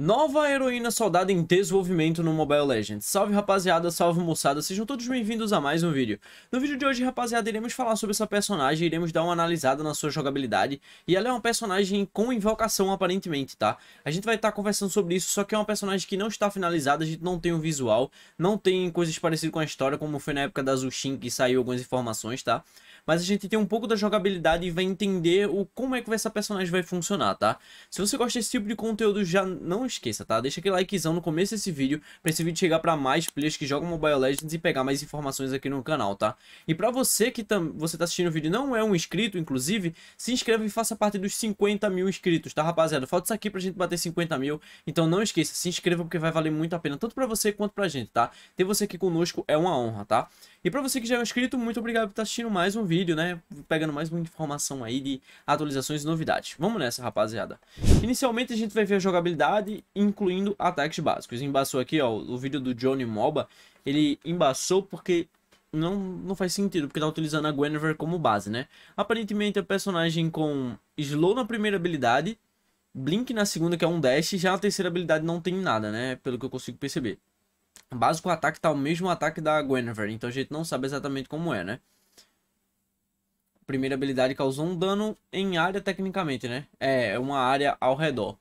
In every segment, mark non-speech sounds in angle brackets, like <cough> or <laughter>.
Nova heroína soldada em desenvolvimento no Mobile Legends. Salve rapaziada, salve moçada, sejam todos bem-vindos a mais um vídeo. No vídeo de hoje, rapaziada, iremos falar sobre essa personagem, iremos dar uma analisada na sua jogabilidade. E ela é uma personagem com invocação, aparentemente, tá? A gente vai estar tá conversando sobre isso, só que é uma personagem que não está finalizada, a gente não tem um visual, não tem coisas parecidas com a história, como foi na época da Zushin, que saiu algumas informações, tá? Mas a gente tem um pouco da jogabilidade e vai entender o como é que essa personagem vai funcionar, tá? Se você gosta desse tipo de conteúdo, já não não esqueça, tá? Deixa aquele likezão no começo desse vídeo, pra esse vídeo chegar pra mais players que jogam Mobile Legends e pegar mais informações aqui no canal, tá? E pra você que tá, você tá assistindo o vídeo e não é um inscrito, inclusive, se inscreva e faça parte dos 50 mil inscritos, tá, rapaziada? Falta isso aqui pra gente bater 50 mil, então não esqueça, se inscreva porque vai valer muito a pena, tanto pra você quanto pra gente, tá? Ter você aqui conosco é uma honra, tá? E para você que já é inscrito, muito obrigado por estar tá assistindo mais um vídeo, né? Pegando mais uma informação aí de atualizações e novidades. Vamos nessa, rapaziada. Inicialmente a gente vai ver a jogabilidade, incluindo ataques básicos. Embaçou aqui, ó, o vídeo do Johnny Moba. Ele embaçou porque não, não faz sentido, porque tá utilizando a Guinevere como base, né? Aparentemente é um personagem com Slow na primeira habilidade, Blink na segunda, que é um dash, e já a terceira habilidade não tem nada, né? Pelo que eu consigo perceber básico, o ataque tá o mesmo ataque da Guinevere, então a gente não sabe exatamente como é, né? Primeira habilidade causou um dano em área, tecnicamente, né? É, é, uma área ao redor.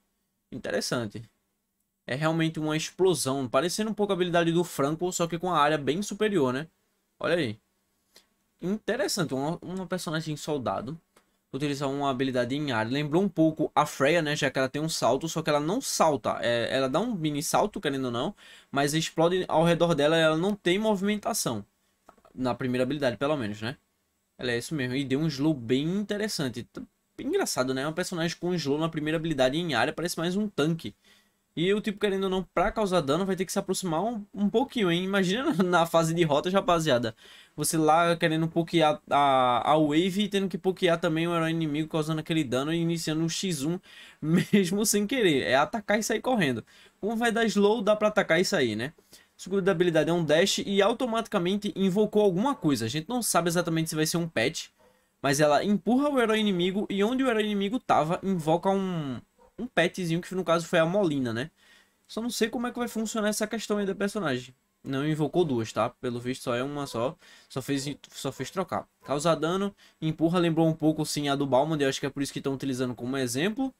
Interessante. É realmente uma explosão, parecendo um pouco a habilidade do Franco, só que com a área bem superior, né? Olha aí. Interessante, uma, uma personagem soldado utilizar uma habilidade em área. Lembrou um pouco a Freya, né? Já que ela tem um salto, só que ela não salta. É, ela dá um mini salto, querendo ou não, mas explode ao redor dela ela não tem movimentação. Na primeira habilidade, pelo menos, né? Ela é isso mesmo. E deu um slow bem interessante. Engraçado, né? É um personagem com slow na primeira habilidade em área parece mais um tanque. E o tipo, querendo ou não, pra causar dano, vai ter que se aproximar um, um pouquinho, hein? Imagina <laughs> na fase de rota, rapaziada. Você lá querendo pokear a, a wave e tendo que pokear também o herói inimigo, causando aquele dano e iniciando um X1 <laughs> mesmo sem querer. É atacar e sair correndo. Como vai dar slow, dá pra atacar e sair, né? segundo da habilidade é um dash e automaticamente invocou alguma coisa. A gente não sabe exatamente se vai ser um pet, mas ela empurra o herói inimigo e onde o herói inimigo tava, invoca um, um petzinho, que no caso foi a Molina, né? Só não sei como é que vai funcionar essa questão aí da personagem. Não invocou duas, tá? Pelo visto só é uma só. Só fez, só fez trocar. Causa dano, empurra, lembrou um pouco sim a do Balmond. Eu acho que é por isso que estão utilizando como exemplo.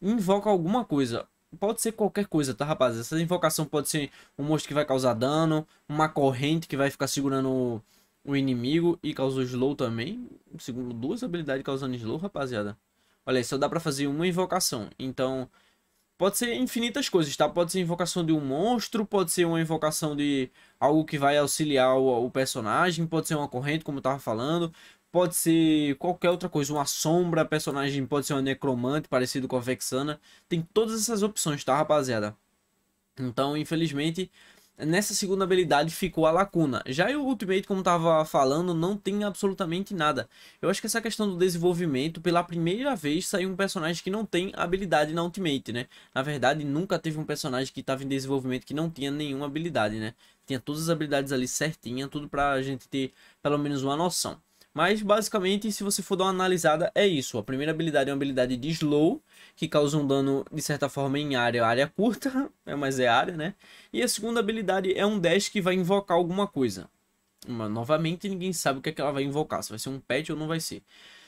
Invoca alguma coisa. Pode ser qualquer coisa, tá, rapaz? Essa invocação pode ser um monstro que vai causar dano, uma corrente que vai ficar segurando o, o inimigo e causou slow também. Segundo duas habilidades causando slow, rapaziada. Olha, só dá para fazer uma invocação. Então, pode ser infinitas coisas, tá? Pode ser invocação de um monstro, pode ser uma invocação de algo que vai auxiliar o, o personagem, pode ser uma corrente, como eu tava falando, pode ser qualquer outra coisa, uma sombra, personagem pode ser um necromante parecido com a Vexana. Tem todas essas opções, tá, rapaziada? Então, infelizmente, nessa segunda habilidade ficou a lacuna. Já o Ultimate, como estava falando, não tem absolutamente nada. Eu acho que essa questão do desenvolvimento, pela primeira vez saiu um personagem que não tem habilidade na Ultimate, né? Na verdade, nunca teve um personagem que estava em desenvolvimento que não tinha nenhuma habilidade, né? Tinha todas as habilidades ali certinha, tudo para a gente ter pelo menos uma noção. Mas basicamente, se você for dar uma analisada, é isso. A primeira habilidade é uma habilidade de slow, que causa um dano de certa forma em área, área curta, <laughs> né, mas é área, né? E a segunda habilidade é um dash que vai invocar alguma coisa. Mas, novamente, ninguém sabe o que, é que ela vai invocar, se vai ser um pet ou não vai ser.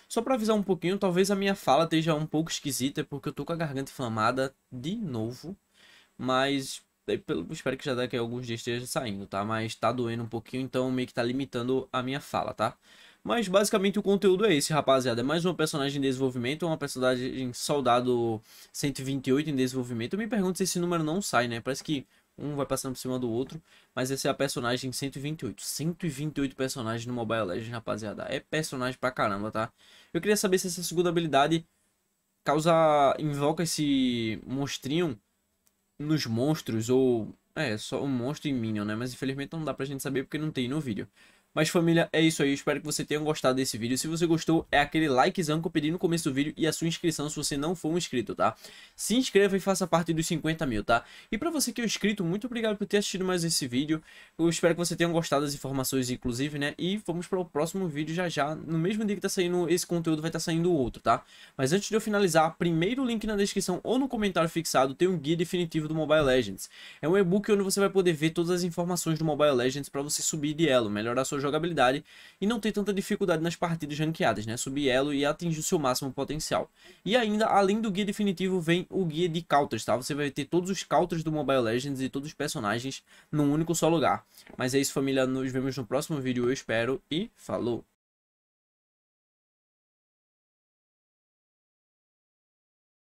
Só para avisar um pouquinho, talvez a minha fala esteja um pouco esquisita, é porque eu tô com a garganta inflamada de novo. Mas é, espero que já daqui a alguns dias esteja saindo, tá? Mas tá doendo um pouquinho, então meio que tá limitando a minha fala, tá? Mas basicamente o conteúdo é esse, rapaziada. É mais uma personagem em desenvolvimento, uma personagem soldado 128 em desenvolvimento. Eu me pergunto se esse número não sai, né? Parece que um vai passando por cima do outro, mas essa é a personagem 128. 128 personagens no Mobile Legends, rapaziada. É personagem pra caramba, tá? Eu queria saber se essa segunda habilidade causa invoca esse monstrinho nos monstros ou é, só um monstro em minion, né? Mas infelizmente não dá pra gente saber porque não tem no vídeo. Mas família, é isso aí, espero que você tenha gostado desse vídeo. Se você gostou, é aquele likezão que eu pedi no começo do vídeo e a sua inscrição se você não for um inscrito, tá? Se inscreva e faça parte dos 50 mil, tá? E pra você que é inscrito, muito obrigado por ter assistido mais esse vídeo. Eu espero que você tenha gostado das informações, inclusive, né? E vamos para o próximo vídeo já já. No mesmo dia que tá saindo esse conteúdo, vai estar tá saindo outro, tá? Mas antes de eu finalizar, primeiro link na descrição ou no comentário fixado tem um guia definitivo do Mobile Legends. É um e-book onde você vai poder ver todas as informações do Mobile Legends para você subir de elo, melhorar sua jogabilidade e não ter tanta dificuldade nas partidas ranqueadas, né? Subir elo e atingir o seu máximo potencial. E ainda, além do guia definitivo, vem o guia de counters, tá? Você vai ter todos os counters do Mobile Legends e todos os personagens num único só lugar. Mas é isso, família. Nos vemos no próximo vídeo, eu espero. E falou!